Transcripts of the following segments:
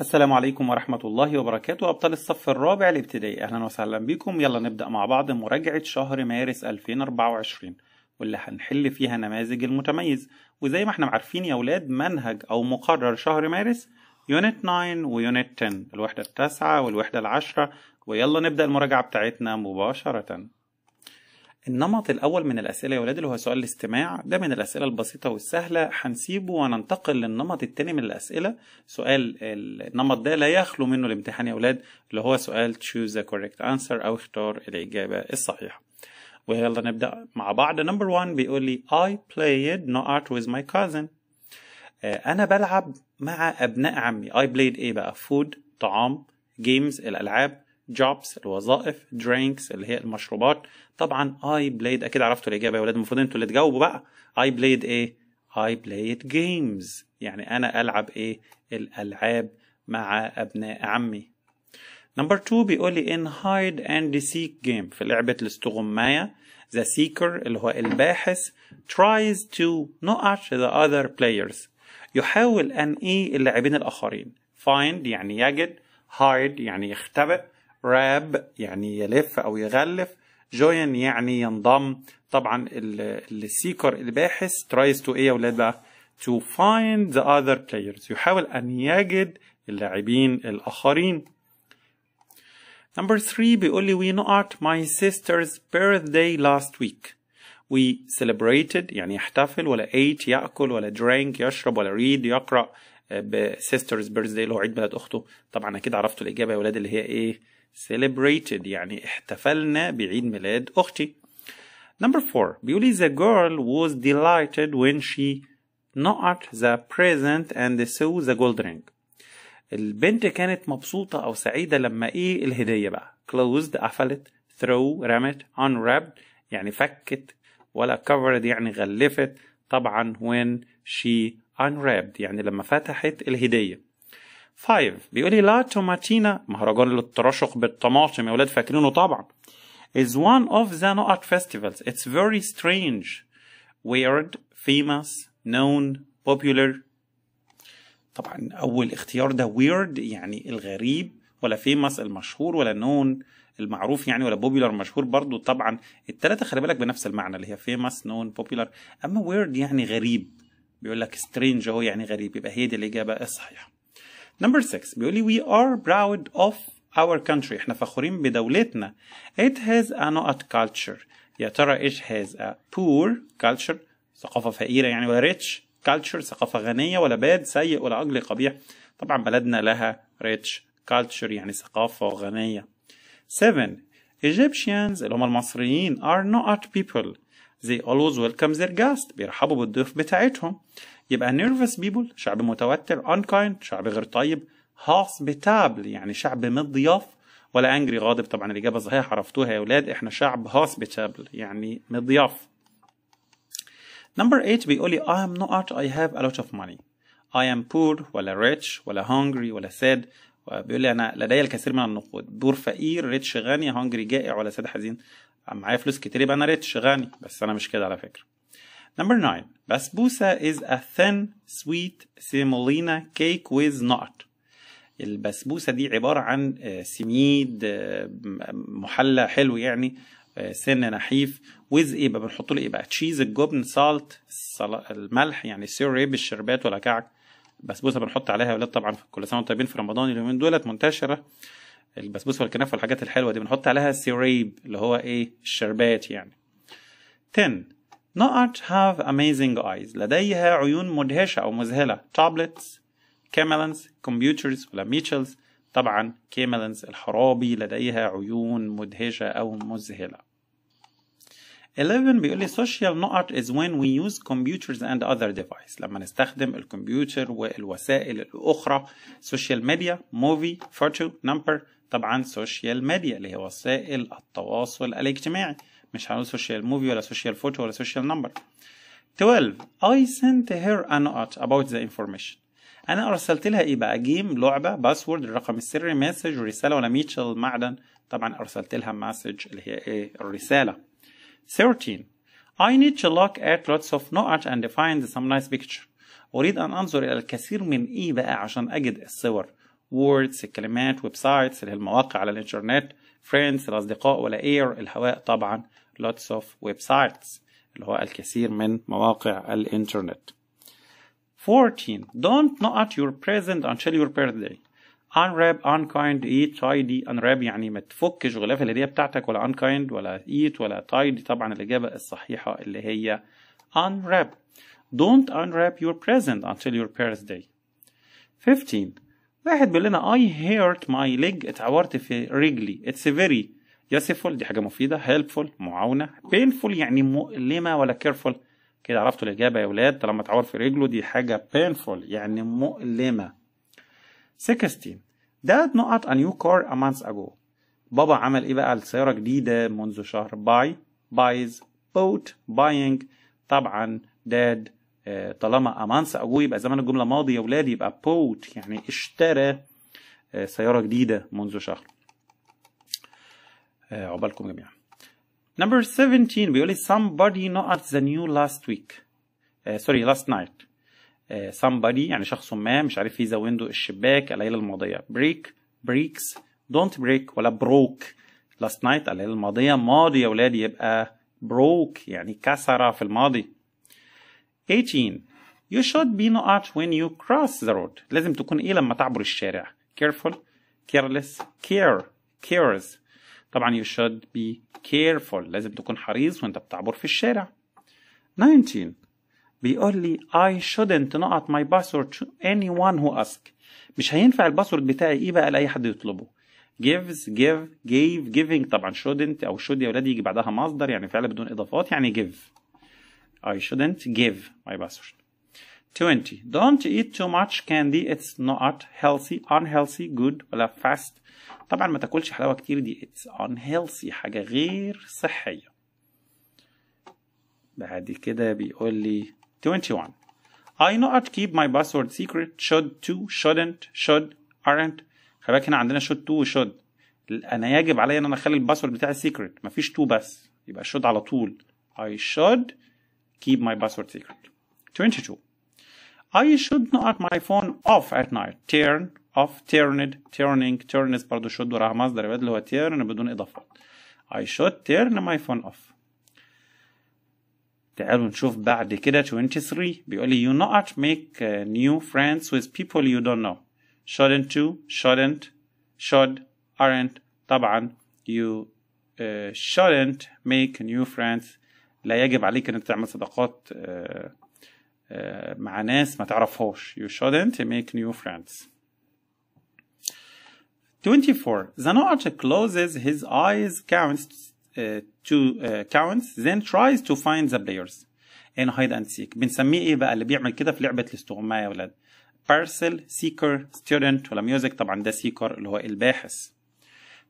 السلام عليكم ورحمة الله وبركاته أبطال الصف الرابع الابتدائي أهلا وسهلا بكم يلا نبدأ مع بعض مراجعة شهر مارس 2024 واللي هنحل فيها نماذج المتميز وزي ما احنا عارفين يا ولاد منهج أو مقرر شهر مارس يونت 9 ويونت 10 الوحدة التاسعة والوحدة العشرة ويلا نبدأ المراجعة بتاعتنا مباشرة النمط الأول من الأسئلة يا ولاد اللي هو سؤال الاستماع ده من الأسئلة البسيطة والسهلة هنسيبه وننتقل للنمط التاني من الأسئلة سؤال النمط ده لا يخلو منه الامتحان يا ولاد اللي هو سؤال choose the correct answer أو اختار الإجابة الصحيحة ويلا نبدأ مع بعض نمبر 1 بيقول لي I played no art with my cousin آه، أنا بلعب مع أبناء عمي I played إيه بقى food طعام games الألعاب jobs الوظائف drinks اللي هي المشروبات طبعا I played اكيد عرفتوا الاجابه يا ولاد المفروض انتوا اللي تجاوبوا بقى I played ايه I played games يعني انا العب ايه الالعاب مع ابناء عمي نمبر 2 بيقول لي ان هايد اند سيك جيم في لعبه الاستغمايه the seeker اللي هو الباحث tries to نقش the other players يحاول أن إيه اللاعبين الآخرين find يعني يجد hide يعني يختبئ راب يعني يلف او يغلف جوين يعني ينضم طبعا السيكر الباحث tries to ايه يا ولاد بقى to find the other players يحاول ان يجد اللاعبين الاخرين Number 3 بيقول لي we not my sister's birthday last week. We celebrated يعني يحتفل ولا ate يأكل ولا drink يشرب ولا read يقرأ آه، ب sister's birthday اللي هو عيد ميلاد أخته. طبعا أكيد عرفتوا الإجابة يا ولاد اللي هي إيه؟ celebrated يعني احتفلنا بعيد ميلاد أختي number four بيقولي the girl was delighted when she knocked the present and saw the gold ring البنت كانت مبسوطة أو سعيدة لما إيه الهدية بقى closed قفلت throw رمت unwrapped يعني فكت ولا covered يعني غلفت طبعا when she unwrapped يعني لما فتحت الهدية 5 بيقول لي لا توماتينا مهرجان للترشق بالطماطم يا ولاد فاكرينه طبعا is one of the Noak festivals. It's very strange, weird, famous, known, popular. طبعا أول اختيار ده weird يعني الغريب ولا famous المشهور ولا known المعروف يعني ولا popular مشهور برضو طبعا التلاتة خلي بالك بنفس المعنى اللي هي famous, known, popular أما weird يعني غريب بيقول لك strange هو يعني غريب يبقى هي دي الإجابة الصحيحة إيه نمبر 6 بيقول لي وي ار براود اوف اور كانتري احنا فخورين بدولتنا it has a not culture يا ترى ايش has a poor culture ثقافه فقيره يعني ولا rich culture ثقافه غنيه ولا باد سيء ولا اجلي قبيح طبعا بلدنا لها rich culture يعني ثقافه غنيه 7 Egyptians اللي هم المصريين are not people they always welcome their guests بيرحبوا بالضيف بتاعتهم يبقى nervous people شعب متوتر unkind شعب غير طيب hospitable يعني شعب مضياف ولا انجري غاضب طبعا الاجابه صحيحه عرفتوها يا اولاد احنا شعب hospitable يعني مضياف Number 8 بيقول لي I am not I have a lot of money I am poor ولا rich ولا hungry ولا sad بيقول لي انا لدي الكثير من النقود بور فقير ريتش غني هنجري جائع ولا ساد حزين معايا فلوس كتير يبقى انا ريتش غني بس انا مش كده على فكره Number 9. Basbousa is a thin, sweet semolina cake with nut. البسبوسة دي عبارة عن آه، سميد آه، محلى حلو يعني آه، سن نحيف ويز ايه بقى بنحط له ايه بقى تشيز الجبن سالت الملح يعني الشربات إيه، بالشربات كعك بسبوسه بنحط عليها يا ولاد طبعا كل سنه وانتم طيبين في رمضان اليومين دولت منتشره البسبوسه والكنافه والحاجات الحلوه دي بنحط عليها السيريب اللي هو ايه الشربات يعني 10 No art have amazing eyes لديها عيون مدهشة أو مذهلة tablets camelons, computers ولا ميتشلز طبعا كاميلانز الحرابي لديها عيون مدهشة أو مذهلة 11 بيقول لي social not is when we use computers and other devices لما نستخدم الكمبيوتر والوسائل الأخرى social media, movie, photo, number طبعا social media اللي هي وسائل التواصل الاجتماعي مش هنقول سوشيال موفي ولا سوشيال فوتو ولا سوشيال نمبر 12 I sent her a note about the information انا ارسلت لها ايه بقى جيم لعبه باسورد الرقم السري مسج رساله وانا ميتشل معدن طبعا ارسلت لها مسج اللي هي ايه الرساله 13 I need to look at lots of notes and find some nice picture اريد ان انظر الى الكثير من ايه بقى عشان اجد الصور words الكلمات ويب سايتس اللي هي المواقع على الانترنت فريندز الاصدقاء ولا اير الهواء طبعا lots of websites اللي هو الكثير من مواقع الإنترنت 14 don't not your present until your birthday unwrap unkind eat tidy unwrap يعني ما تفكش غلاف الهدية بتاعتك ولا unkind ولا eat ولا tidy طبعا الإجابة الصحيحة اللي هي unwrap don't unwrap your present until your birthday 15 واحد بيقول لنا I hurt my leg اتعورت في رجلي it's very يسفل دي حاجه مفيده هيلبفول معاونه بينفول يعني مؤلمه ولا كيرفول كده عرفتوا الاجابه يا ولاد طالما اتعور في رجله دي حاجه painful يعني مؤلمه 16 Dad نقط a new car a month ago بابا عمل ايه بقى السياره جديده منذ شهر باي بايز بوت باينج طبعا داد آه، طالما امانس اجو يبقى زمان الجمله ماضي يا ولاد يبقى بوت يعني اشترى آه، سياره جديده منذ شهر عقبالكم جميعا Number 17 بيقول لي somebody knocked the new last week سوري uh, sorry, last night uh, somebody يعني شخص ما مش عارف ايه ذا ويندو الشباك الليله الماضيه break breaks don't break ولا broke last night الليله الماضيه ماضي يا ولادي يبقى broke يعني كسر في الماضي 18 You should be not when you cross the road لازم تكون ايه لما تعبر الشارع careful careless care cares طبعا you should be careful لازم تكون حريص وانت بتعبر في الشارع 19 بيقول لي I shouldn't not my password to anyone who ask مش هينفع الباسورد بتاعي ايه بقى لاي حد يطلبه gives give gave giving طبعا shouldn't او should يا ولاد يجي بعدها مصدر يعني فعل بدون اضافات يعني give I shouldn't give my password 20 don't eat too much candy it's not healthy unhealthy good ولا fast طبعا ما تاكلش حلاوه كتير دي اتس ان هيلثي حاجه غير صحيه بعد كده بيقول لي 21 I not keep my password secret should to shouldn't should aren't خلي بالك هنا عندنا should to should انا يجب عليا ان انا اخلي الباسورد بتاعي سيكريت مفيش تو بس يبقى should على طول I should keep my password secret 22 I should not my phone off at night turn of turned turning turns برضه should وراها مصدر يبقى اللي هو turn بدون اضافات I should turn my phone off تعالوا نشوف بعد كده 23 بيقول لي you not make new friends with people you don't know shouldn't you shouldn't should aren't طبعا you uh, shouldn't make new friends لا يجب عليك ان تعمل صداقات uh, uh, مع ناس ما تعرفهاش you shouldn't make new friends 24. Zanoacha closes his eyes, counts uh, to uh, counts, then tries to find the players in hide and seek. بنسميه ايه بقى اللي بيعمل كده في لعبة الاستغماء يا ولاد؟ parcel, seeker, student ولا music طبعا ده seeker اللي هو الباحث.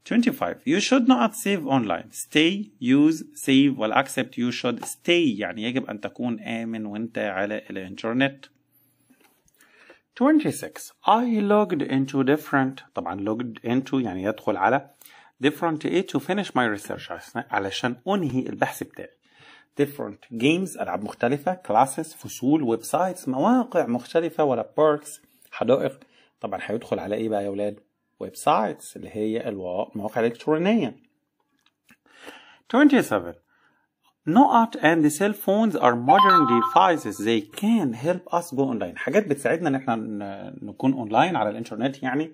25. You should not save online. Stay, use, save ولا accept. You should stay يعني يجب أن تكون آمن وأنت على الإنترنت. 26 I logged into different طبعا logged into يعني يدخل على different A to finish my research علشان أنهي البحث بتاعي different games ألعاب مختلفة classes فصول ويب سايتس مواقع مختلفة ولا parks حدائق طبعا هيدخل على إيه بقى يا ولاد ويب سايتس اللي هي المواقع الإلكترونية 27 No art and cell phones are modern devices they can help us go online حاجات بتساعدنا ان احنا نكون اونلاين على الانترنت يعني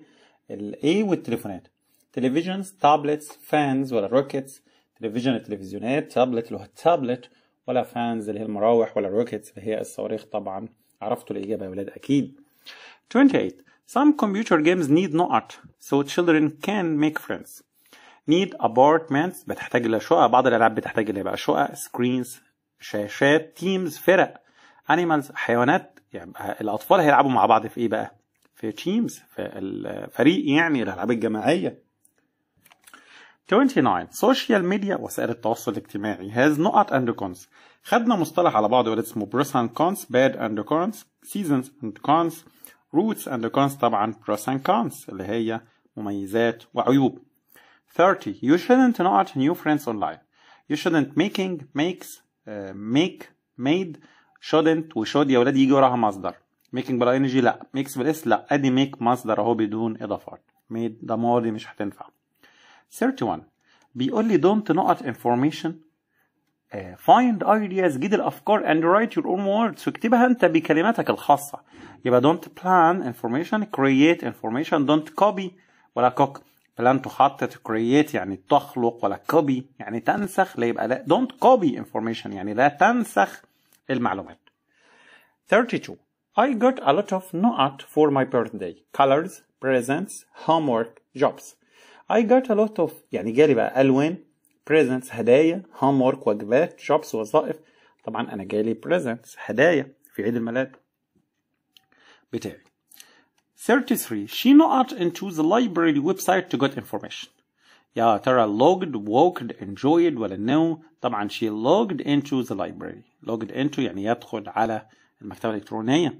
الايه والتليفونات تلفزيونز تابلتس فانز ولا روكيتس تلفزيون التلفزيونات تابلت اللي هو التابلت ولا فانز اللي هي المراوح ولا روكيتس اللي هي الصواريخ طبعا عرفتوا الاجابه يا ولاد اكيد 28 Some computer games need no art so children can make friends need apartments بتحتاج الى شقق بعض الالعاب بتحتاج الى بقى شقق سكرينز شاشات تيمز فرق انيمالز حيوانات يعني الاطفال هيلعبوا مع بعض في ايه بقى في تيمز في الفريق يعني الالعاب الجماعيه 29 سوشيال ميديا وسائل التواصل الاجتماعي has نقط and cons خدنا مصطلح على بعضه اسمه pros and cons bad and cons seasons and cons roots and cons طبعا pros and cons اللي هي مميزات وعيوب 30. You shouldn't not new friends online. You shouldn't making, makes, uh, make, made, shouldn't we should يا ولاد يجي وراها مصدر. making بلا energy لا. makes بالاس لا. ادي make مصدر اهو بدون اضافات. made ده ماضي مش هتنفع. 31. بيقول لي don't not information Uh, find ideas جيد الافكار and write your own words واكتبها انت بكلماتك الخاصه يبقى don't plan information create information don't copy ولا cook فلن تخطط كرييت يعني تخلق ولا كوبي يعني تنسخ لا يبقى دونت كوبي انفورميشن يعني لا تنسخ المعلومات 32 I got a lot of no for my birthday colors presents homework jobs I got a lot of يعني جالي بقى الوان presents هدايا homework وجبات jobs وظائف طبعا انا جالي presents هدايا في عيد الميلاد بتاعي 33. Shino out into the library website to get information. يا ترى logged, walked, enjoyed ولا no طبعا she logged into the library. logged into يعني يدخل على المكتبة الإلكترونية.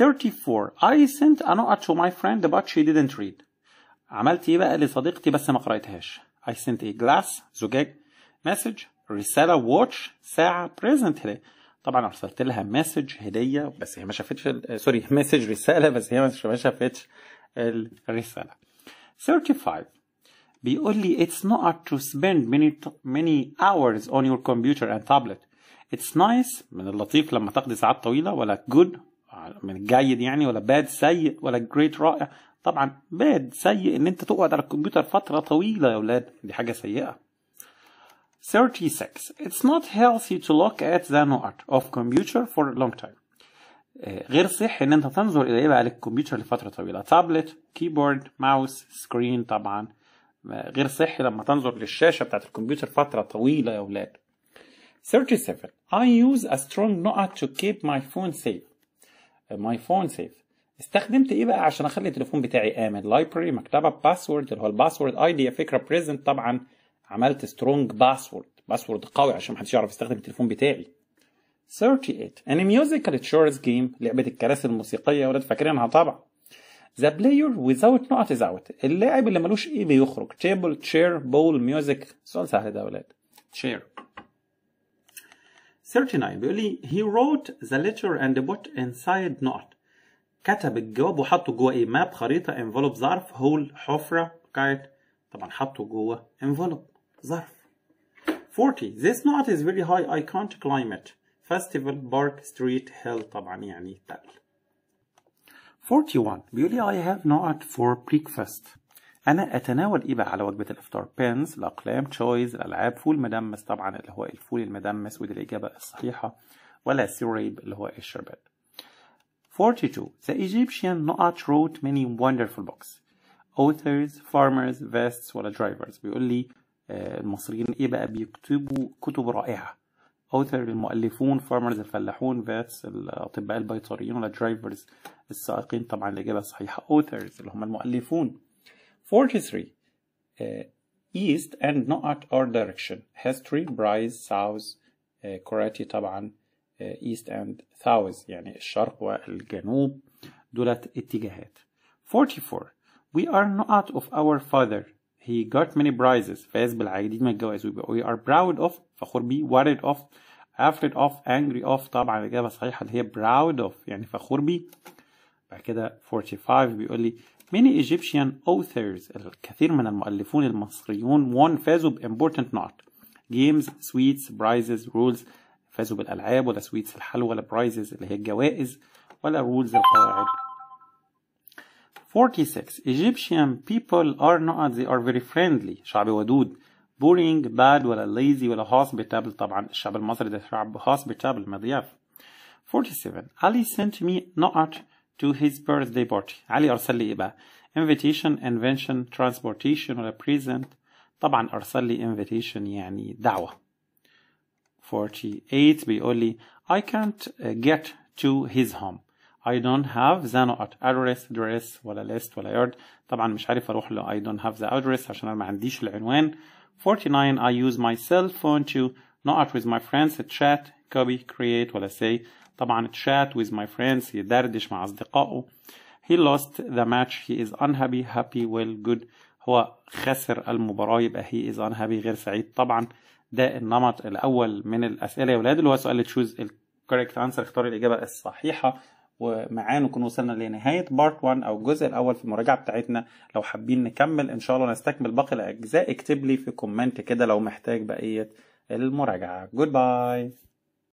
34. I sent a note to my friend but she didn't read. عملت ايه بقى لصديقتي بس ما قرأتهاش. I sent a glass زجاج message رسالة watch ساعة present طبعا ارسلت لها مسج هديه بس هي ما شافتش سوري مسج رساله بس هي ما شافتش الرساله 35 بيقول لي it's not hard to spend many many hours on your computer and tablet it's nice من اللطيف لما تقضي ساعات طويله ولا good من الجيد يعني ولا باد سيء ولا great رائع طبعا باد سيء ان انت تقعد على الكمبيوتر فتره طويله يا اولاد دي حاجه سيئه 36. It's not healthy to look at the note of computer for a long time. Uh, غير صح ان انت تنظر الى ايه بقى للكمبيوتر لفتره طويله تابلت كيبورد ماوس سكرين طبعا uh, غير صحي لما تنظر للشاشه بتاعت الكمبيوتر فتره طويله يا اولاد 37 I use a strong knot to keep my phone safe uh, my phone safe استخدمت ايه بقى عشان اخلي التليفون بتاعي امن لايبرري مكتبه باسورد اللي هو الباسورد اي دي فكره بريزنت طبعا عملت سترونج باسورد باسورد قوي عشان محدش يعرف يستخدم التليفون بتاعي 38 ان ميوزيكال تشورز جيم لعبه الكراسي الموسيقيه ولاد فاكرينها طبعا ذا بلاير ويزاوت نقط از اللاعب اللي ملوش ايه بيخرج تيبل تشير بول ميوزك سؤال سهل ده يا ولاد تشير 39 بيقول لي he wrote the letter and put inside knot كتب الجواب وحطه جوه ايه ماب خريطه انفلوب ظرف هول حفره كايت طبعا حطه جوه انفلوب ظرف 40 This knot is very high I can't climb it festival bark street hill طبعا يعني تل 41 بيقول لي I have not for breakfast أنا أتناول إيه بقى على وجبة الإفطار؟ بينز، الأقلام، تشويز، الألعاب، فول مدمس طبعا اللي هو الفول المدمس ودي الإجابة الصحيحة ولا سيريب اللي هو الشربات. 42 The Egyptian Naat wrote many wonderful books authors, farmers, vests ولا drivers بيقول لي المصريين ايه بقى بيكتبوا كتب رائعه اوثر المؤلفون فارمرز الفلاحون فاتس الاطباء البيطريين ولا درايفرز السائقين طبعا الاجابه الصحيحه اوثرز اللي هم المؤلفون 43 آه، east and not our direction history bryce south كوراتي آه، طبعا آه، east and south يعني الشرق والجنوب دولت اتجاهات 44 we are not of our father he got many prizes فاز بالعديد من الجوائز we are proud of فخور بيه worried of afraid of angry of طبعا الإجابة الصحيحة اللي هي proud of يعني فخور بيه بعد كده 45 بيقول لي many Egyptian authors الكثير من المؤلفون المصريون won فازوا بimportant not games sweets prizes rules فازوا بالألعاب ولا sweets الحلوى ولا prizes اللي هي الجوائز ولا rules القواعد 46. Egyptian people are not they are very friendly شعب ودود boring bad ولا lazy ولا hospitable طبعا الشعب المصري ده شعب hospitable مضياف 47 Ali sent me not to his birthday party Ali أرسل لي إيه بقى invitation invention transportation ولا present طبعا أرسل لي invitation يعني دعوة 48 بيقول لي I can't uh, get to his home I don't have the address address ولا list ولا yard طبعا مش عارف اروح ل I don't have the address عشان انا ما عنديش العنوان 49 I use my cell phone to not out with my friends chat copy create ولا say طبعا chat with my friends يدردش مع أصدقائه he lost the match he is unhappy happy well good هو خسر المباراة يبقى he is unhappy غير سعيد طبعا ده النمط الأول من الأسئلة يا ولاد اللي هو سؤال choose correct answer اختار الإجابة الصحيحة ومعاه نكون وصلنا لنهاية بارت 1 أو الجزء الأول في المراجعة بتاعتنا لو حابين نكمل إن شاء الله نستكمل باقي الأجزاء اكتب لي في كومنت كده لو محتاج بقية المراجعة جود باي